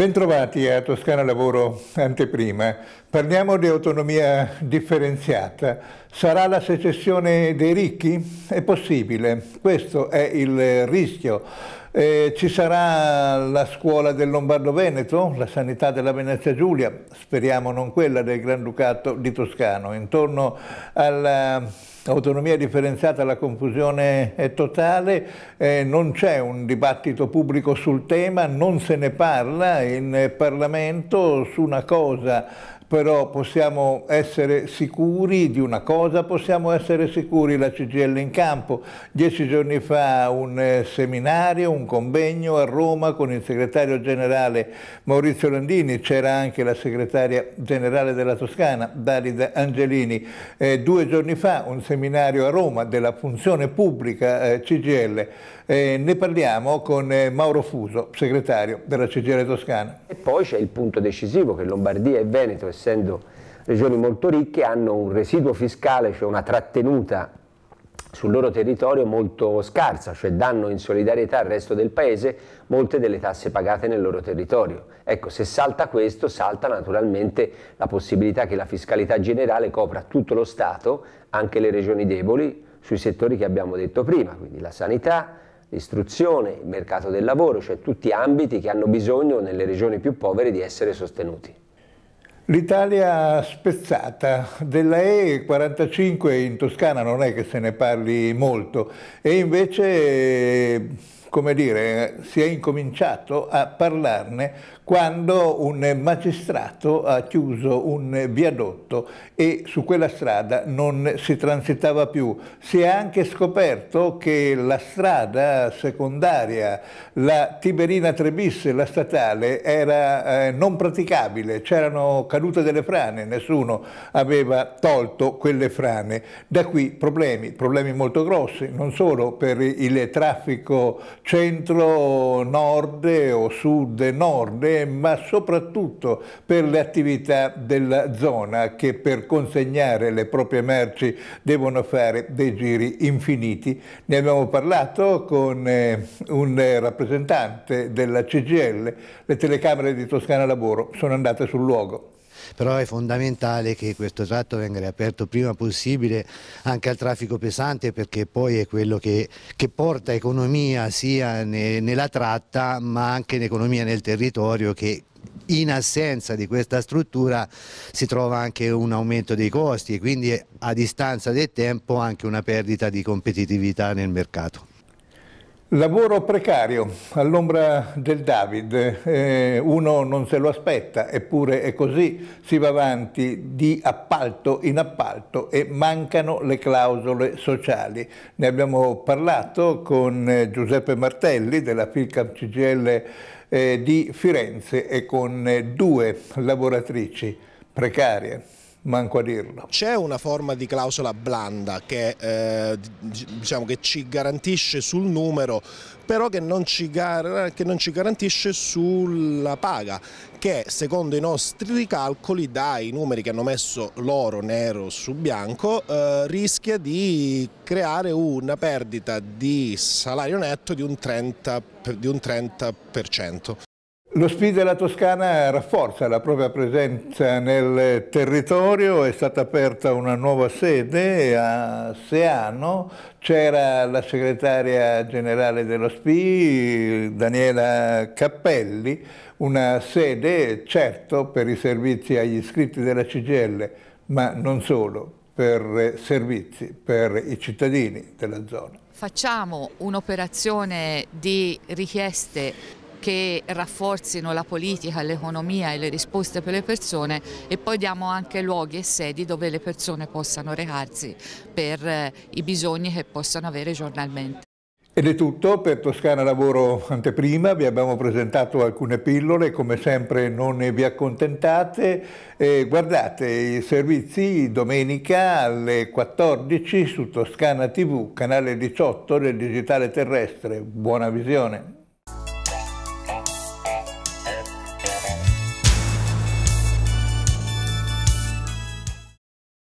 Bentrovati a Toscana Lavoro Anteprima. Parliamo di autonomia differenziata. Sarà la secessione dei ricchi? È possibile, questo è il rischio. Eh, ci sarà la scuola del Lombardo-Veneto, la sanità della Venezia Giulia, speriamo non quella del Granducato di Toscano. Intorno all'autonomia differenziata la confusione è totale, eh, non c'è un dibattito pubblico sul tema, non se ne parla in Parlamento su una cosa però possiamo essere sicuri di una cosa, possiamo essere sicuri la CGL in campo. Dieci giorni fa un eh, seminario, un convegno a Roma con il segretario generale Maurizio Landini, c'era anche la segretaria generale della Toscana, Dalida Angelini. Eh, due giorni fa un seminario a Roma della funzione pubblica eh, CGL. Eh, ne parliamo con eh, Mauro Fuso, segretario della CGL Toscana poi c'è il punto decisivo che Lombardia e Veneto, essendo regioni molto ricche, hanno un residuo fiscale, cioè una trattenuta sul loro territorio molto scarsa, cioè danno in solidarietà al resto del paese molte delle tasse pagate nel loro territorio. Ecco, se salta questo, salta naturalmente la possibilità che la fiscalità generale copra tutto lo Stato, anche le regioni deboli, sui settori che abbiamo detto prima, quindi la sanità, l'istruzione, il mercato del lavoro, cioè tutti ambiti che hanno bisogno nelle regioni più povere di essere sostenuti. L'Italia spezzata, della E45 in Toscana non è che se ne parli molto e invece come dire, si è incominciato a parlarne quando un magistrato ha chiuso un viadotto e su quella strada non si transitava più. Si è anche scoperto che la strada secondaria, la Tiberina Trebis, la statale, era eh, non praticabile, c'erano cadute delle frane, nessuno aveva tolto quelle frane. Da qui problemi, problemi molto grossi, non solo per il traffico centro-nord o sud-nord, ma soprattutto per le attività della zona che per consegnare le proprie merci devono fare dei giri infiniti. Ne abbiamo parlato con eh, un rappresentante della CGL, le telecamere di Toscana Lavoro sono andate sul luogo però è fondamentale che questo tratto venga riaperto prima possibile anche al traffico pesante perché poi è quello che, che porta economia sia ne, nella tratta ma anche in economia nel territorio che in assenza di questa struttura si trova anche un aumento dei costi e quindi a distanza del tempo anche una perdita di competitività nel mercato. Lavoro precario, all'ombra del David, eh, uno non se lo aspetta, eppure è così, si va avanti di appalto in appalto e mancano le clausole sociali. Ne abbiamo parlato con eh, Giuseppe Martelli della FICAM CGL eh, di Firenze e con eh, due lavoratrici precarie manco a dirlo. C'è una forma di clausola blanda che, eh, diciamo che ci garantisce sul numero, però che non, ci gar- che non ci garantisce sulla paga, che secondo i nostri calcoli, dai numeri che hanno messo l'oro nero su bianco, eh, rischia di creare una perdita di salario netto di un 30%. Di un 30%. Lo SPI della Toscana rafforza la propria presenza nel territorio, è stata aperta una nuova sede a Seano, c'era la segretaria generale dello SPI, Daniela Cappelli, una sede certo per i servizi agli iscritti della CGL, ma non solo, per servizi per i cittadini della zona. Facciamo un'operazione di richieste che rafforzino la politica, l'economia e le risposte per le persone e poi diamo anche luoghi e sedi dove le persone possano recarsi per eh, i bisogni che possano avere giornalmente. Ed è tutto per Toscana Lavoro Anteprima, vi abbiamo presentato alcune pillole, come sempre non ne vi accontentate, eh, guardate i servizi domenica alle 14 su Toscana TV, canale 18 del Digitale Terrestre, buona visione.